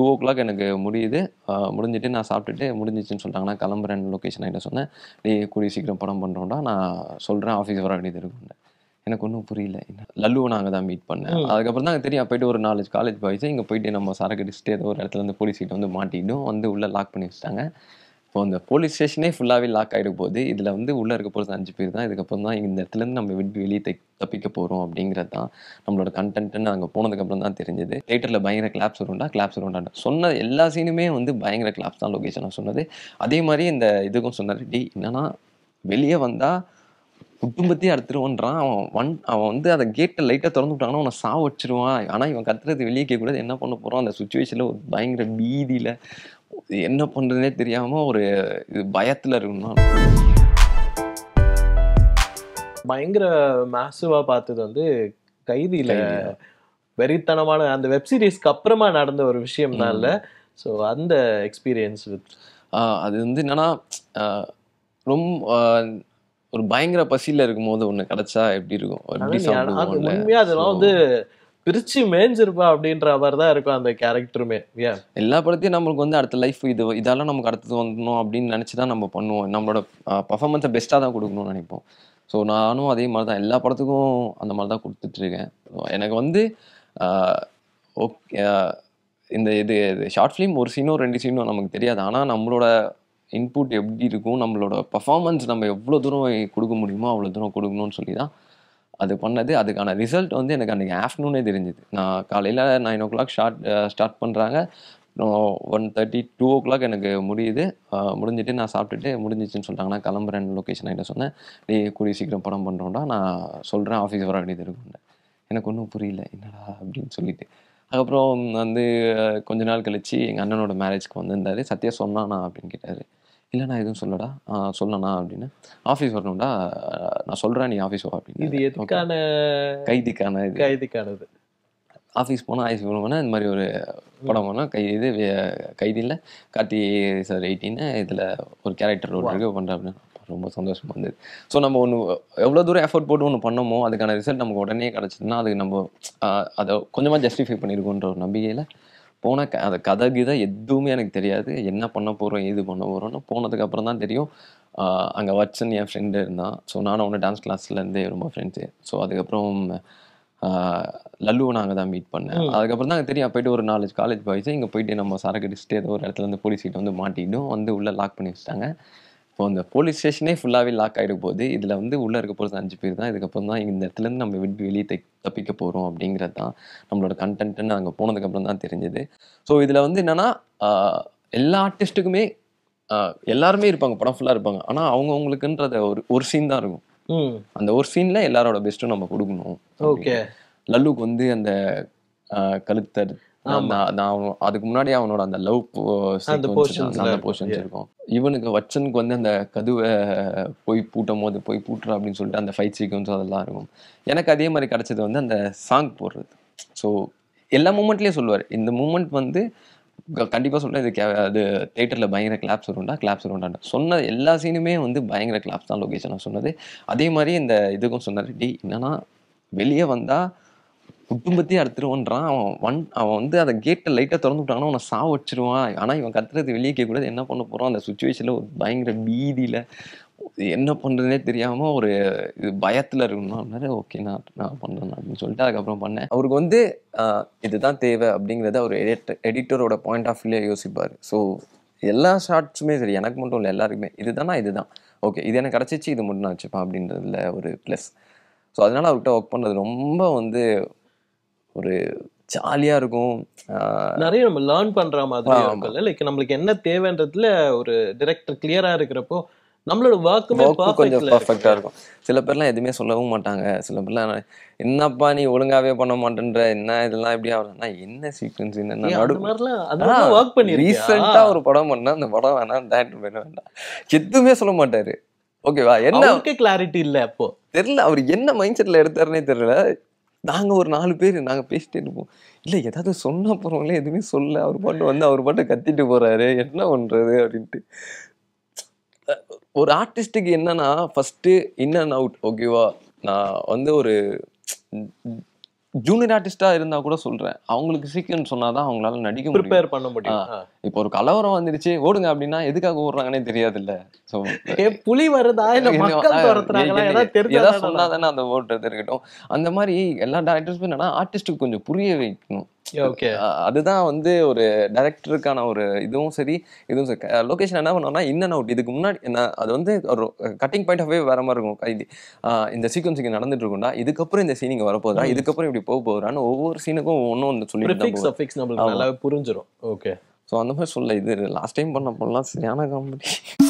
two o'clock எனக்கு முடியுது முடிஞ்சுட்டு நான் சாப்பிட்டுட்டு முடிஞ்சிச்சுன்னு சொல்லிட்டாங்கன்னா கிளம்புறேன் லொக்கேஷன் ஆகிட்ட சொன்னேன் நீ கூடிய சீக்கிரம் படம் பண்ணுறோம்டா நான் சொல்கிறேன் ஆஃபீஸ் வர வேண்டியது இருக்கும்னு எனக்கு ஒன்றும் புரியல லல்லுவை நாங்கள் தான் மீட் பண்ணேன் அதுக்கப்புறம் தான் தெரியும் போயிட்டு ஒரு நாலு காலேஜ் பாய்ஸ் இங்கே போயிட்டு நம்ம சரக்கு டிஸ்ட்டு ஏதோ ஒரு இடத்துல இருந்து போலீஸ் கிட்ட வந்து மாட்டிக்கிட்டோம் வந்து உள்ளே லாக் பண்ணி வச்சுட்டாங்க இப்போ அந்த போலீஸ் ஸ்டேஷனே ஃபுல்லாகவே லாக் ஆகிடும் போது இதில் வந்து உள்ளே இருக்க போகிறது அஞ்சு பேர் தான் இதுக்கப்புறம் தான் இந்த இடத்துலேருந்து நம்ம விட்டு வெளியே தை தப்பிக்க போகிறோம் அப்படிங்கிறது தான் நம்மளோட கண்டென்ட்னு அங்கே போனதுக்கப்புறம் தான் தெரிஞ்சது தேட்டரில் பயங்கர கிளாப்ஸ் வருண்டா கிளாப்ஸ் வரும்டா சொன்ன எல்லா சீனுமே வந்து பயங்கர கிளாப்ஸ் தான் லொக்கேஷனாக சொன்னது அதே மாதிரி இந்த இதுக்கும் சொன்னார் டி என்னன்னா வெளியே வந்தால் குடும்பத்தையே அடுத்துருவோன்றான் அவன் வன் அவன் வந்து அதை கேட்டை லைட்டாக திறந்து விட்டாங்கன்னா அவனை வச்சிருவான் ஆனால் இவன் கத்துறது வெளியே கேட்கக்கூடாது என்ன பண்ண போகிறான் அந்த சுச்சுவேஷனில் ஒரு பயங்கர பீதியில் என்ன பண்ணுறதுனே தெரியாமல் ஒரு இது பயத்தில் இருக்கணும் பயங்கர மேசிவாக பார்த்தது வந்து கைதியில் வெறித்தனமான அந்த வெப் சீரிஸ்க்கு அப்புறமா நடந்த ஒரு விஷயம் தான் இல்லை ஸோ அந்த எக்ஸ்பீரியன்ஸ் வித் அது வந்து என்னன்னா ரொம்ப ஒரு பயங்கர பசியில் இருக்கும்போது ஒன்று கிடைச்சா எப்படி இருக்கும் எப்படி அதெல்லாம் வந்து பிரிச்சு மேஞ்சிருப்பா அப்படின்ற மாதிரி தான் இருக்கும் அந்த கேரக்டருமே எல்லா படத்தையும் நம்மளுக்கு வந்து அடுத்த லைஃப் இது இதெல்லாம் நமக்கு அடுத்தது வந்துடணும் அப்படின்னு நினச்சி தான் நம்ம பண்ணுவோம் நம்மளோட பர்ஃபார்மன்ஸை பெஸ்ட்டாக தான் கொடுக்கணும்னு நினைப்போம் ஸோ நானும் அதே மாதிரி தான் எல்லா படத்துக்கும் அந்த மாதிரி தான் கொடுத்துட்ருக்கேன் எனக்கு வந்து ஓகே இந்த இது ஷார்ட் ஃபிலிம் ஒரு சீனோ ரெண்டு சீனோ நமக்கு தெரியாது ஆனால் நம்மளோட இன்புட் எப்படி இருக்கும் நம்மளோட பர்ஃபார்மன்ஸ் நம்ம எவ்வளோ தூரம் கொடுக்க முடியுமோ அவ்வளோ தூரம் கொடுக்கணும்னு சொல்லி தான் அது பண்ணது அதுக்கான ரிசல்ட் வந்து எனக்கு அன்றைக்கி ஆஃப்டர்நூனே தெரிஞ்சுது நான் காலையில் nine o'clock shot start பண்ணுறாங்க one thirty two o'clock எனக்கு முடியுது முடிஞ்சிட்டு நான் சாப்பிட்டுட்டு முடிஞ்சிச்சுன்னு சொல்லிட்டாங்கன்னா நான் கிளம்புறேன் லொக்கேஷன் என்ன சொன்னேன் டே கூடிய சீக்கிரம் படம் பண்ணுறோம்டா நான் சொல்கிறேன் ஆஃபீஸ் வர வேண்டியது இருக்கும்னு எனக்கு ஒன்றும் புரியல என்னடா அப்படின்னு சொல்லிட்டு அதுக்கப்புறம் வந்து கொஞ்ச நாள் கழித்து எங்கள் அண்ணனோட மேரேஜ்க்கு வந்திருந்தார் சத்யா சொன்னானா அப்படின்னு கேட்டார் இல்லை நான் எதுவும் சொல்லடா சொல்லணா அப்படின்னு ஆஃபீஸ் வரணும்டா நான் சொல்கிறேன் நீ ஆஃபீஸ் வா அப்படின்னு இது எதுக்கான கைதிக்கான கைதிக்கானது ஆஃபீஸ் போனால் ஆஃபீஸ் போனால் இந்த மாதிரி ஒரு படம் போனால் கை இது கைதியில் கார்த்தி சார் எயிட்டின்னு இதில் ஒரு கேரக்டர் ஒரு இருக்கு பண்ணுறேன் ரொம்ப சந்தோஷமாக இருந்தது ஸோ நம்ம ஒன்று எவ்வளோ தூரம் எஃபர்ட் போட்டு ஒன்று பண்ணோமோ அதுக்கான ரிசல்ட் நமக்கு உடனே கிடச்சிதுன்னா அது நம்ம அதை கொஞ்சமாக ஜஸ்டிஃபை பண்ணியிருக்கோன்ற ஒரு நம்பிக்கையில் போன க அந்த கதை கிதை எதுவுமே எனக்கு தெரியாது என்ன பண்ண போகிறோம் ஏது பண்ண போகிறோம்னு போனதுக்கு அப்புறம் தான் தெரியும் அங்கே வச்சன் என் ஃப்ரெண்டு இருந்தான் ஸோ நானும் அவனை டான்ஸ் கிளாஸ்லேருந்தே ரொம்ப ஃப்ரெண்ட்ஸு ஸோ அதுக்கப்புறம் லல்லுவை நாங்கள் தான் மீட் பண்ணேன் அதுக்கப்புறம் தான் தெரியும் போயிட்டு ஒரு நாலு காலேஜ் பாய்ஸு இங்கே போயிட்டு நம்ம சரக்கு டிஸ்ட்டு ஏதோ ஒரு இடத்துல இருந்து போலீஸ் கிட்ட வந்து மாட்டிக்கிட்டோம் வந்து உள்ளே லாக் பண்ணி வச்சுட்டாங்க இப்போ அந்த போலீஸ் ஸ்டேஷனே ஃபுல்லாகவே லாக் ஆகிடும் போது இதில் வந்து உள்ளே இருக்க போகிறது அஞ்சு பேர் தான் இதுக்கப்புறம் தான் இந்த இடத்துலேருந்து நம்ம விட்டு வெளியே தை தப்பிக்க போகிறோம் அப்படிங்கிறது தான் நம்மளோட கண்டென்ட்டுன்னு அங்கே போனதுக்கப்புறம் தான் தெரிஞ்சுது ஸோ இதில் வந்து என்னென்னா எல்லா ஆர்டிஸ்ட்டுக்குமே எல்லாருமே இருப்பாங்க படம் ஃபுல்லாக இருப்பாங்க ஆனால் அவங்கவுங்களுக்குன்றத ஒரு ஒரு சீன் தான் இருக்கும் அந்த ஒரு சீனில் எல்லாரோட பெஸ்ட்டும் நம்ம கொடுக்கணும் ஓகே லல்லுக்கு வந்து அந்த கழுத்தர் அதுக்கு அவனோட அந்த லவ் uh, அந்த இருக்கும் இவனுக்கு வந்து அந்த கதுவை போய் பூட்டும் போது போய் அப்படின்னு சொல்லிட்டு அந்த அதெல்லாம் இருக்கும் எனக்கு அதே மாதிரி கிடைச்சது வந்து அந்த சாங் போடுறது எல்லா சொல்லுவார் இந்த மூமெண்ட் வந்து கண்டிப்பா சொல்றேன் இது பயங்கர கிளாப்ஸ் வரும்டா கிளாப்ஸ் வரும்டா சொன்ன எல்லா சீனுமே வந்து பயங்கர கிளாப்ஸ் தான் லொகேஷன் சொன்னது அதே மாதிரி இந்த இதுக்கும் சொன்னார் டி என்னன்னா வெளியே வந்தா குடும்பத்தையும் அறுத்துருவோன்றான் அவன் வன் அவன் வந்து அந்த கேட்டை லைட்டாக திறந்து விட்டாங்கன்னா அவனை சா வச்சிருவான் ஆனால் இவன் கத்துறது வெளியே கேட்கக்கூடாது என்ன பண்ண போகிறோம் அந்த சுச்சுவேஷனில் ஒரு பயங்கர பீதியில் என்ன பண்ணுறதுனே தெரியாமல் ஒரு இது பயத்தில் இருக்கணும் ஓகே நான் நான் பண்ணுறேன் அப்படின்னு சொல்லிட்டு அதுக்கப்புறம் பண்ணேன் அவருக்கு வந்து இதுதான் தேவை அப்படிங்கிறத அவர் எடிட்டர் எடிட்டரோட பாயிண்ட் ஆஃப் வியூலேயே யோசிப்பார் ஸோ எல்லா ஷார்ட்ஸுமே சரி எனக்கு மட்டும் இல்லை எல்லாருக்குமே இது இதுதான் ஓகே இது எனக்கு கிடச்சிச்சு இது மட்டும் நான் வச்சுப்பேன் அப்படின்றதுல ஒரு ப்ளஸ் ஸோ அதனால் அவர்கிட்ட ஒர்க் பண்ணுறது ரொம்ப வந்து ஒரு ஜாலியாக இருக்கும் நிறைய நம்ம லேர்ன் பண்ணுற மாதிரி இருக்கும்ல லைக் நம்மளுக்கு என்ன தேவைன்றதுல ஒரு டிரெக்டர் கிளியராக இருக்கிறப்போ நம்மளோட ஒர்க்குமே கொஞ்சம் பர்ஃபெக்டாக இருக்கும் சில பேர்லாம் எதுவுமே சொல்லவும் மாட்டாங்க சில பேர்லாம் என்னப்பா நீ ஒழுங்காவே பண்ண மாட்டேன்ற என்ன இதெல்லாம் எப்படி ஆகுதுன்னா என்ன சீக்வன்ஸ் என்ன ஒர்க் பண்ணி ரீசெண்டாக ஒரு படம் பண்ணா அந்த படம் வேணாம் டேரக்டர் பண்ண வேண்டாம் எதுவுமே சொல்ல மாட்டாரு ஓகேவா என்ன கிளாரிட்டி இல்லை அப்போ தெரியல அவர் என்ன மைண்ட் செட்ல எடுத்தாருன்னே தெரியல நாங்கள் ஒரு நாலு பேர் நாங்கள் பேசிட்டே இருப்போம் இல்லை ஏதாவது சொன்ன போகிறவங்களே எதுவுமே சொல்ல அவர் பாட்டு வந்து அவர் பாட்டு கத்திட்டு போகிறாரு என்ன பண்ணுறது அப்படின்ட்டு ஒரு ஆர்டிஸ்ட்டுக்கு என்னன்னா ஃபஸ்ட்டு இன் அண்ட் அவுட் ஓகேவா நான் வந்து ஒரு ஜூனியர் ஆர்டிஸ்டா இருந்தா கூட சொல்றேன் அவங்களுக்கு சீக்கிரம் சொன்னாதான் அவங்களால நடிக்க ப்ரிப்பேர் பண்ண முடியும் இப்போ ஒரு கலவரம் வந்துருச்சு ஓடுங்க அப்படின்னா எதுக்காக ஓடுறாங்கன்னே தெரியாது இல்ல ஸோ புலி வருதா ஏதாவது சொன்னால் அந்த ஓட்டு இருக்கட்டும் அந்த மாதிரி எல்லா டேரக்டர்ஸும் என்னன்னா ஆர்டிஸ்ட்டுக்கு கொஞ்சம் புரிய வைக்கணும் அதுதான் வந்து ஒரு டைரக்டருக்கான ஒரு இதுவும் சரி இதுவும் சரி லொகேஷன் என்ன பண்ணோம்னா இன்னும் அவுட் இதுக்கு முன்னாடி அது வந்து ஒரு கட்டிங் பாயிண்ட் ஆஃபே வேற மாதிரி இருக்கும் கைதி இந்த சீக்வன்ஸ் இங்கே நடந்துட்டு இருக்கும்டா இதுக்கப்புறம் இந்த சீன் இங்கே வரப்போதா இதுக்கப்புறம் இப்படி போக போகிறான்னு ஒவ்வொரு சீனுக்கும் ஒன்றும் வந்து சொல்லி நம்மளுக்கு நல்லாவே புரிஞ்சிடும் ஓகே ஸோ அந்த மாதிரி சொல்ல இது லாஸ்ட் டைம் பண்ண போடலாம் சரியான காமெடி